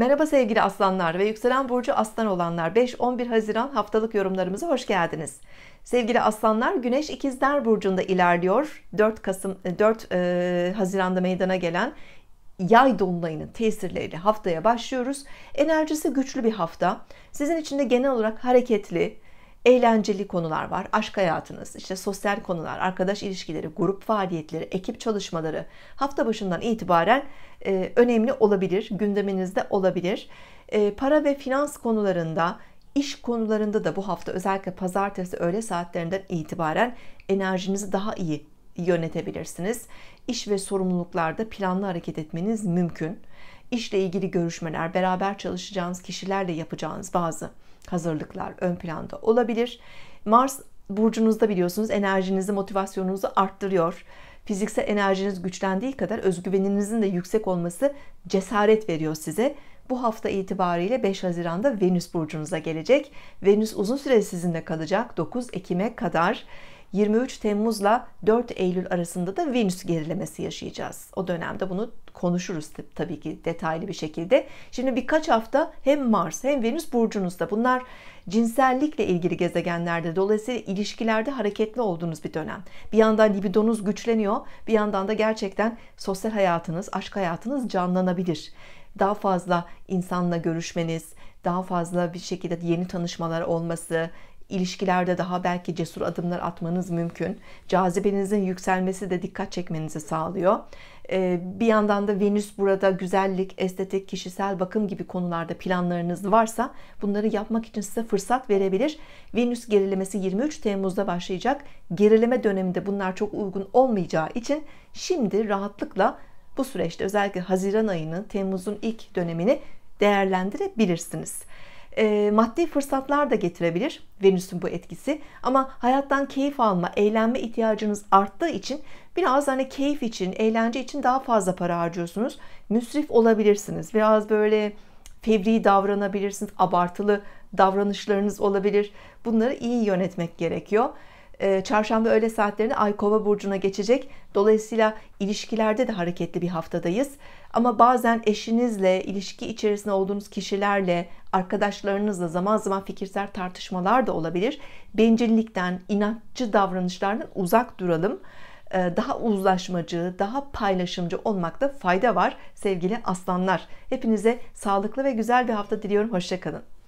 Merhaba sevgili aslanlar ve yükselen burcu aslan olanlar 5-11 Haziran haftalık yorumlarımıza hoş geldiniz. Sevgili aslanlar güneş ikizler burcunda ilerliyor 4 Kasım 4 e, e, Haziran'da meydana gelen yay dolunayının tesirleriyle haftaya başlıyoruz. Enerjisi güçlü bir hafta. Sizin için de genel olarak hareketli, eğlenceli konular var. Aşk hayatınız, işte sosyal konular, arkadaş ilişkileri, grup faaliyetleri, ekip çalışmaları hafta başından itibaren e, önemli olabilir, gündeminizde olabilir. E, para ve finans konularında, iş konularında da bu hafta özellikle pazartesi öğle saatlerinden itibaren enerjinizi daha iyi yönetebilirsiniz. İş ve sorumluluklarda planlı hareket etmeniz mümkün işle ilgili görüşmeler, beraber çalışacağınız kişilerle yapacağınız bazı hazırlıklar ön planda olabilir. Mars burcunuzda biliyorsunuz enerjinizi, motivasyonunuzu arttırıyor. Fiziksel enerjiniz güçlendiği kadar özgüveninizin de yüksek olması cesaret veriyor size. Bu hafta itibariyle 5 Haziran'da Venüs burcunuza gelecek. Venüs uzun süre sizinle kalacak 9 Ekim'e kadar. 23 Temmuz'la 4 Eylül arasında da Venüs gerilemesi yaşayacağız. O dönemde bunu konuşuruz tabii ki detaylı bir şekilde. Şimdi birkaç hafta hem Mars hem Venüs burcunuzda. Bunlar cinsellikle ilgili gezegenlerde. Dolayısıyla ilişkilerde hareketli olduğunuz bir dönem. Bir yandan libidonuz güçleniyor. Bir yandan da gerçekten sosyal hayatınız, aşk hayatınız canlanabilir. Daha fazla insanla görüşmeniz, daha fazla bir şekilde yeni tanışmalar olması, ilişkilerde daha belki cesur adımlar atmanız mümkün. Cazibenizin yükselmesi de dikkat çekmenizi sağlıyor. Ee, bir yandan da Venüs burada güzellik, estetik, kişisel bakım gibi konularda planlarınız varsa bunları yapmak için size fırsat verebilir. Venüs gerilemesi 23 Temmuz'da başlayacak. Gerileme döneminde bunlar çok uygun olmayacağı için şimdi rahatlıkla bu süreçte özellikle Haziran ayının Temmuz'un ilk dönemini değerlendirebilirsiniz e, maddi fırsatlar da getirebilir Venüs'ün bu etkisi. Ama hayattan keyif alma, eğlenme ihtiyacınız arttığı için biraz hani keyif için, eğlence için daha fazla para harcıyorsunuz. Müsrif olabilirsiniz. Biraz böyle fevri davranabilirsiniz. Abartılı davranışlarınız olabilir. Bunları iyi yönetmek gerekiyor. Ee, çarşamba öğle saatlerinde Ay Kova burcuna geçecek. Dolayısıyla ilişkilerde de hareketli bir haftadayız. Ama bazen eşinizle, ilişki içerisinde olduğunuz kişilerle, arkadaşlarınızla zaman zaman fikirsel tartışmalar da olabilir. Bencillikten, inatçı davranışlardan uzak duralım. Ee, daha uzlaşmacı, daha paylaşımcı olmakta fayda var sevgili aslanlar. Hepinize sağlıklı ve güzel bir hafta diliyorum. Hoşçakalın.